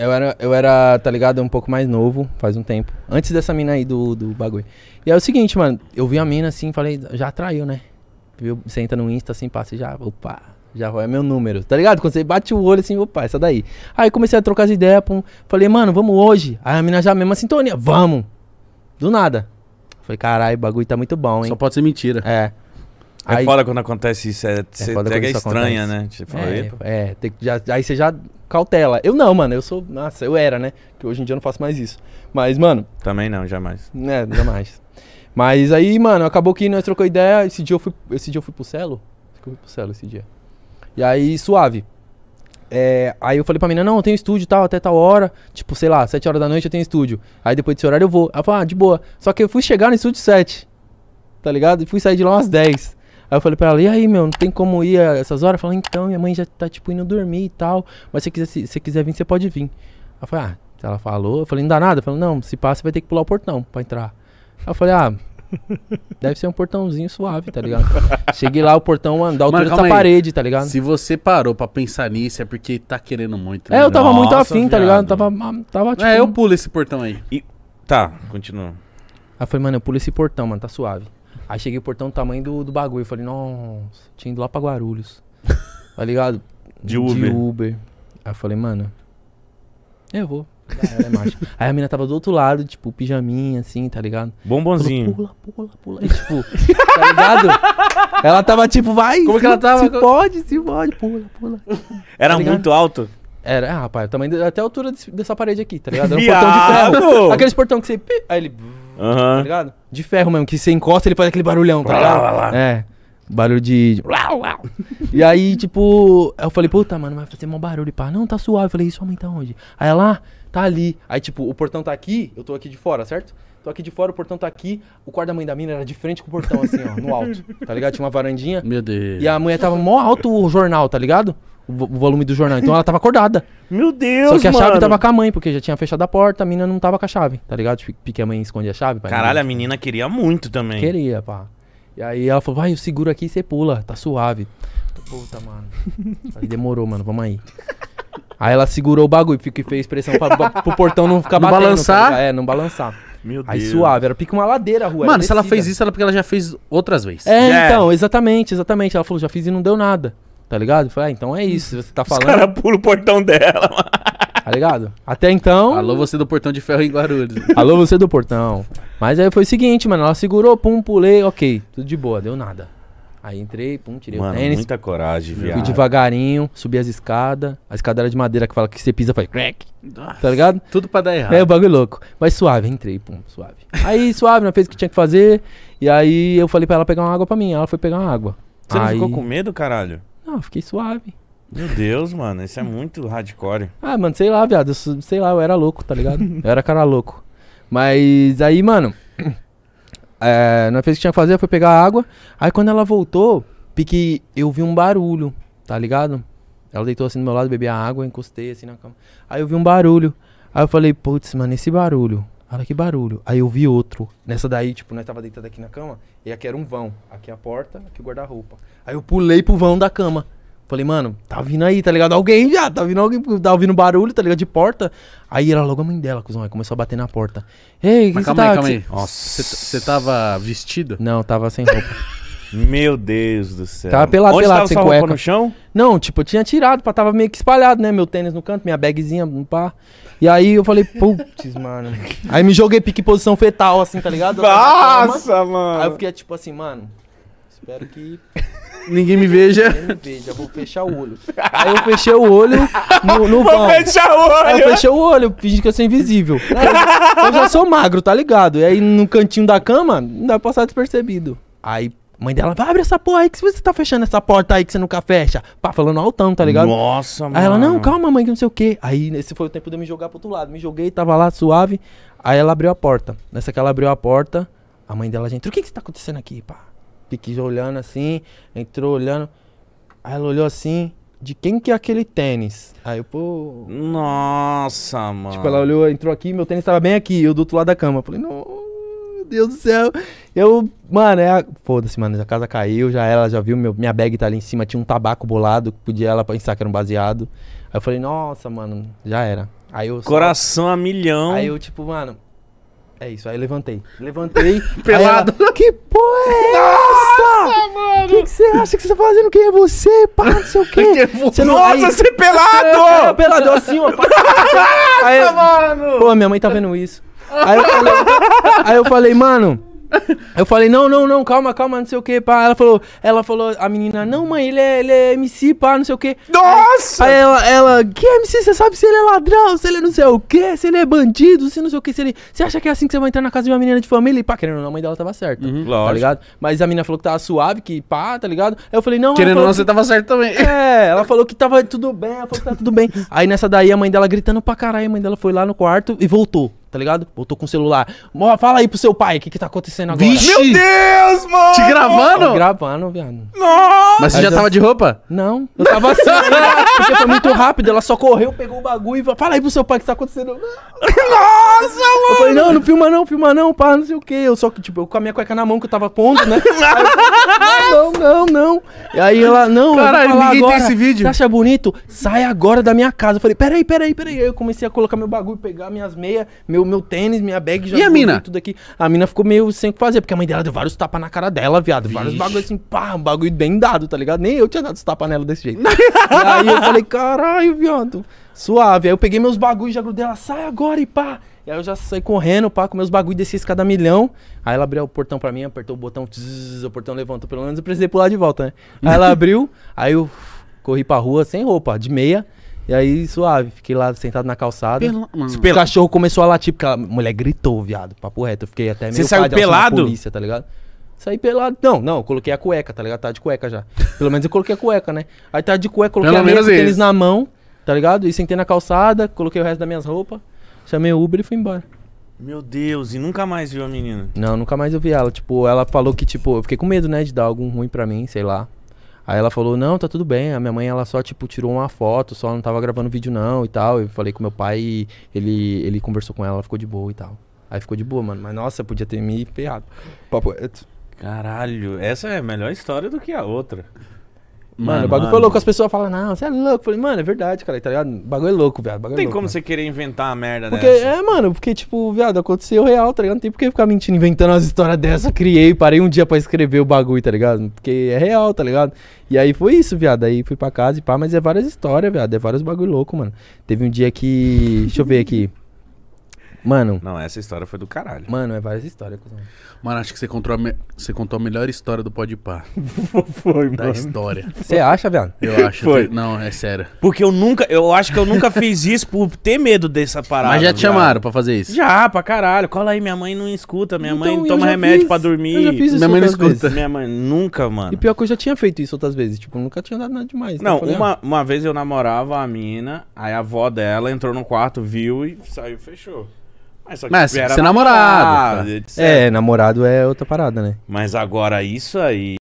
Eu era, eu era, tá ligado, um pouco mais novo, faz um tempo. Antes dessa mina aí do, do bagulho. E é o seguinte, mano, eu vi a mina assim, falei, já atraiu, né? Viu? Você entra no Insta assim, passa e já, opa, já é meu número, tá ligado? Quando você bate o olho assim, opa, essa daí. Aí comecei a trocar as ideias, pum. Falei, mano, vamos hoje. Aí a mina já mesma sintonia, vamos. Do nada. Falei, caralho, o bagulho tá muito bom, hein? Só pode ser mentira. É. É aí, foda quando acontece isso, é, é pega estranha, acontece. né? Tipo, é, aí, é tem, já, aí você já cautela. Eu não, mano, eu sou. Nossa, eu era, né? Que hoje em dia eu não faço mais isso. Mas, mano. Também não, jamais. Né, jamais. Mas aí, mano, acabou que nós trocamos ideia. Esse dia eu fui, esse dia eu fui pro Celo. eu fui pro Celo esse dia. E aí, suave. É, aí eu falei pra menina, não, eu tenho estúdio e tal, até tal hora. Tipo, sei lá, 7 horas da noite eu tenho estúdio. Aí depois desse horário eu vou. Ela falou, ah, de boa. Só que eu fui chegar no estúdio 7. Tá ligado? E fui sair de lá umas 10. Aí eu falei pra ela, e aí, meu, não tem como ir a essas horas? Falei, então, minha mãe já tá, tipo, indo dormir e tal. Mas se quiser, se, se quiser vir, você pode vir. Ela falou, ah, ela falou, eu falei, não dá nada. Falou, não, se passa, vai ter que pular o portão pra entrar. Aí eu falei, ah, Deve ser um portãozinho suave, tá ligado? Cheguei lá, o portão da altura dessa parede, tá ligado? Se você parou pra pensar nisso, é porque tá querendo muito. Né? É, eu tava Nossa, muito afim, tá viado. tá ligado? tava, ah, tava tipo... É, eu tipo, pulo esse portão aí. E... Tá, continua. Aí eu falei, mano, eu pulo esse portão, mano, tá suave. Aí cheguei o portão do tamanho do, do bagulho. Eu falei, nossa, tinha ido lá pra Guarulhos. tá ligado? De Uber. De Uber. Aí eu falei, mano, eu vou. É aí a mina tava do outro lado, tipo, pijaminha, assim, tá ligado? Bombonzinho. pula, pula, pula. E, tipo, tá ligado? Ela tava tipo, vai. Como que ela tava? Se pode, se pode, pula, pula. Era tá muito alto? Era, ah, rapaz, também até a altura desse, dessa parede aqui, tá ligado? Era um portão de ferro. Aqueles portão que você. Aí ele. Uhum. Tá ligado? De ferro mesmo, que você encosta ele faz aquele barulhão, tá ligado? Lá, lá, lá. É. Barulho de. E aí, tipo, eu falei, puta, mano, vai fazer mó barulho. Pá, não, tá suave. Eu falei, isso sua mãe tá onde? Aí ela, ah, tá ali. Aí, tipo, o portão tá aqui, eu tô aqui de fora, certo? Tô aqui de fora, o portão tá aqui. O quarto da mãe da mina era de frente com o portão, assim, ó, no alto. Tá ligado? Tinha uma varandinha. Meu Deus. E a mulher tava mó alto o jornal, tá ligado? O, o volume do jornal. Então ela tava acordada. Meu Deus, Só que a mano. chave tava com a mãe, porque já tinha fechado a porta, a mina não tava com a chave, tá ligado? Porque tipo, a mãe esconde a chave. Caralho, a menina queria muito também. Queria, pá. E aí ela falou, vai, eu seguro aqui e você pula, tá suave. Puta, mano. Aí demorou, mano, vamos aí. Aí ela segurou o bagulho e fez pressão pra, pro portão não ficar não batendo. Tá balançar? Tá é, não balançar. Meu Deus. Aí suave, era pica uma ladeira a rua. Mano, se ela fez isso, era porque ela já fez outras vezes. É, yeah. então, exatamente, exatamente. Ela falou, já fiz e não deu nada. Tá ligado? Eu falei, ah, então é isso, você tá falando. Os caras pula o portão dela, mano. Tá ligado? Até então. Alô, você do portão de ferro em Guarulhos. Alô, você do portão. Mas aí foi o seguinte, mano. Ela segurou, pum, pulei, ok. Tudo de boa, deu nada. Aí entrei, pum, tirei mano, o tênis. muita coragem, viado. Fui devagarinho, subi as escadas. A escada era de madeira que fala que você pisa, faz crack. Tá ligado? Tudo pra dar errado. É, o bagulho louco. Mas suave, entrei, pum, suave. Aí, suave, não fez o que tinha que fazer. E aí eu falei pra ela pegar uma água pra mim. Ela foi pegar uma água. Você aí... não ficou com medo, caralho? Não, fiquei suave. Meu Deus, mano, isso é muito hardcore. Ah, mano, sei lá, viado. Eu, sei lá, eu era louco, tá ligado? eu era cara louco. Mas aí, mano. É, nós fez o que tinha que fazer, foi pegar água. Aí quando ela voltou, pique, eu vi um barulho, tá ligado? Ela deitou assim do meu lado, bebi a água, encostei assim na cama. Aí eu vi um barulho. Aí eu falei, putz, mano, esse barulho. Olha que barulho. Aí eu vi outro. Nessa daí, tipo, nós tava deitado aqui na cama, e aqui era um vão. Aqui é a porta, aqui é o guarda-roupa. Aí eu pulei pro vão da cama. Falei, mano, tá vindo aí, tá ligado? Alguém já, tá vindo alguém, tá ouvindo barulho, tá ligado? De porta. Aí era logo a mãe dela, cuzão, aí começou a bater na porta. Ei, que calma tá, aí, calma aí. Tá você tava vestido? Não, tava sem roupa. Meu Deus do céu. Tava pelado, Onde pelado, tava sem sua cueca. no chão? Não, tipo, eu tinha tirado, tava meio que espalhado, né? Meu tênis no canto, minha bagzinha, pá. E aí eu falei, putz, mano. Aí me joguei pique posição fetal, assim, tá ligado? Nossa, mano. Aí eu fiquei tipo assim, mano, espero que ninguém me veja. Ninguém me veja, vou fechar o olho. Aí eu fechei o olho no, no vou vão. fechar o olho! Aí eu fechei o olho, fingi que eu sou invisível. Aí, eu já sou magro, tá ligado? E aí no cantinho da cama, não dá pra passar despercebido. Aí mãe dela, abre essa porra aí, que você tá fechando essa porta aí que você nunca fecha. Pá, falando altão, tá ligado? Nossa, mano. Aí ela, não, calma, mãe, que não sei o quê. Aí esse foi o tempo de eu me jogar pro outro lado. Me joguei, tava lá suave. Aí ela abriu a porta. Nessa que ela abriu a porta, a mãe dela, gente, o que que tá acontecendo aqui, pá? pique olhando assim, entrou olhando. Aí ela olhou assim, de quem que é aquele tênis? Aí eu, pô. Nossa, tipo, mano. Tipo, ela olhou, entrou aqui, meu tênis tava bem aqui, eu do outro lado da cama. Eu falei, não, meu Deus do céu. Eu, mano, é. A... Foda-se, mano, a casa caiu, já ela já viu, meu, minha bag tá ali em cima, tinha um tabaco bolado, que podia ela pensar que era um baseado. Aí eu falei, nossa, mano, já era. Aí eu. Coração só... a milhão. Aí eu, tipo, mano, é isso, aí levantei. Levantei. Pelado. Ela, que porra é Nossa, mano! O que, você acha que você tá fazendo? Quem é você? Pá, não sei o quê. É você não... Nossa, aí... É pelado! É, pelado, assim, ó. Nossa, aí, mano! Pô, minha mãe tá vendo isso. Aí eu falei, aí eu falei mano... Eu falei, não, não, não, calma, calma, não sei o que, pá. Ela falou, ela falou, a menina, não, mãe, ele é, ele é MC, pá, não sei o que. Nossa! Aí, ela, ela, que é MC, você sabe se ele é ladrão, se ele é não sei o que, se ele é bandido, se não sei o que, se ele. Você acha que é assim que você vai entrar na casa de uma menina de família? E pá, querendo ou não, a mãe dela tava certa. Uhum, tá lógico. ligado? Mas a menina falou que tava suave, que pá, tá ligado? Aí eu falei, não, Querendo ou não, que... você tava certo também. É, ela falou que tava tudo bem, ela falou que tava tá tudo bem. Aí nessa daí a mãe dela gritando pra caralho, a mãe dela foi lá no quarto e voltou tá ligado? Voltou com o celular. Fala aí pro seu pai, o que que tá acontecendo agora? Vixe! Meu Deus, mano! Te gravando? Tô gravando, viado. Nossa! Mas você já tava de roupa? Não, eu tava assim, né? porque foi muito rápido. Ela só correu, pegou o bagulho e falou, fala aí pro seu pai o que tá acontecendo. Nossa, mano! Eu falei, não, não filma não, filma não, pá, não sei o que. Eu só que, tipo, eu com a minha cueca na mão que eu tava pondo, né? Aí, ah, não, não, não. E aí ela, não, Caralho, ninguém agora. tem esse vídeo. Você acha bonito? Sai agora da minha casa. Eu falei, peraí, peraí, peraí. Aí eu comecei a colocar meu bagulho, pegar minhas meias, meu meu, meu tênis, minha bag, já e a mina? tudo aqui. A mina ficou meio sem o que fazer, porque a mãe dela deu vários tapas na cara dela, viado. Vixe. Vários bagulho assim, pá, um bagulho bem dado, tá ligado? Nem eu tinha dado tapa nela desse jeito. e aí eu falei, caralho, viado, suave. Aí eu peguei meus bagulhos, já grudei ela, sai agora e pá. E aí eu já saí correndo, pá, com meus bagulhos, desse cada escada milhão. Aí ela abriu o portão pra mim, apertou o botão, tzz, o portão levantou. Pelo menos eu precisei pular de volta, né? Aí ela abriu, aí eu corri pra rua sem roupa, de meia. E aí, suave, fiquei lá sentado na calçada. O cachorro começou a latir, porque a mulher gritou, viado, papo reto. Eu fiquei até meio Você saiu assim, pelado? polícia, tá ligado? Saí pelado. Não, não, coloquei a cueca, tá ligado? Tá de cueca já. Pelo menos eu coloquei a cueca, né? Aí tá de cueca, coloquei Pelo a meia, eles na mão, tá ligado? E sentei na calçada, coloquei o resto das minhas roupas, chamei o Uber e fui embora. Meu Deus, e nunca mais viu a menina? Não, nunca mais eu vi ela. Tipo, ela falou que, tipo, eu fiquei com medo, né, de dar algum ruim pra mim, sei lá. Aí ela falou: "Não, tá tudo bem". A minha mãe ela só tipo tirou uma foto, só não tava gravando vídeo não e tal. Eu falei com meu pai, ele ele conversou com ela, ela ficou de boa e tal. Aí ficou de boa, mano. Mas nossa, podia ter me ferrado. Papo é Caralho, essa é a melhor história do que a outra. Mano, o bagulho mano. foi louco. As pessoas falam, não, você é louco. Eu falei, mano, é verdade, cara, tá ligado? O bagulho é louco, viado. Não é tem louco, como mano. Né? você querer inventar a merda porque, dessa. É, mano, porque, tipo, viado, aconteceu real, tá ligado? Não tem por que ficar mentindo, inventando umas histórias dessa. Criei, parei um dia pra escrever o bagulho, tá ligado? Porque é real, tá ligado? E aí foi isso, viado. Aí fui pra casa e pá, mas é várias histórias, viado. É vários bagulho louco, mano. Teve um dia que. Deixa eu ver aqui. Mano. Não, essa história foi do caralho. Mano, é várias histórias. Mano, acho que você contou a, me... você contou a melhor história do Pode Par. foi, da mano. Da história. Você acha, velho? Eu acho. Foi. Que... Não, é sério. Porque eu nunca. Eu acho que eu nunca fiz isso por ter medo dessa parada. Mas já te chamaram pra fazer isso? Já, pra caralho. Cola aí, minha mãe não escuta. Minha então, mãe toma remédio fiz. pra dormir. Eu já fiz isso minha mãe não escuta. Vezes. Minha mãe, nunca, mano. E pior que eu já tinha feito isso outras vezes. Tipo, eu nunca tinha dado nada demais. Né, não, uma, ah. uma vez eu namorava a mina, aí a avó dela entrou no quarto, viu e saiu, fechou. Mas, Mas era ser é namorado. namorado tá. É, namorado é outra parada, né? Mas agora isso aí.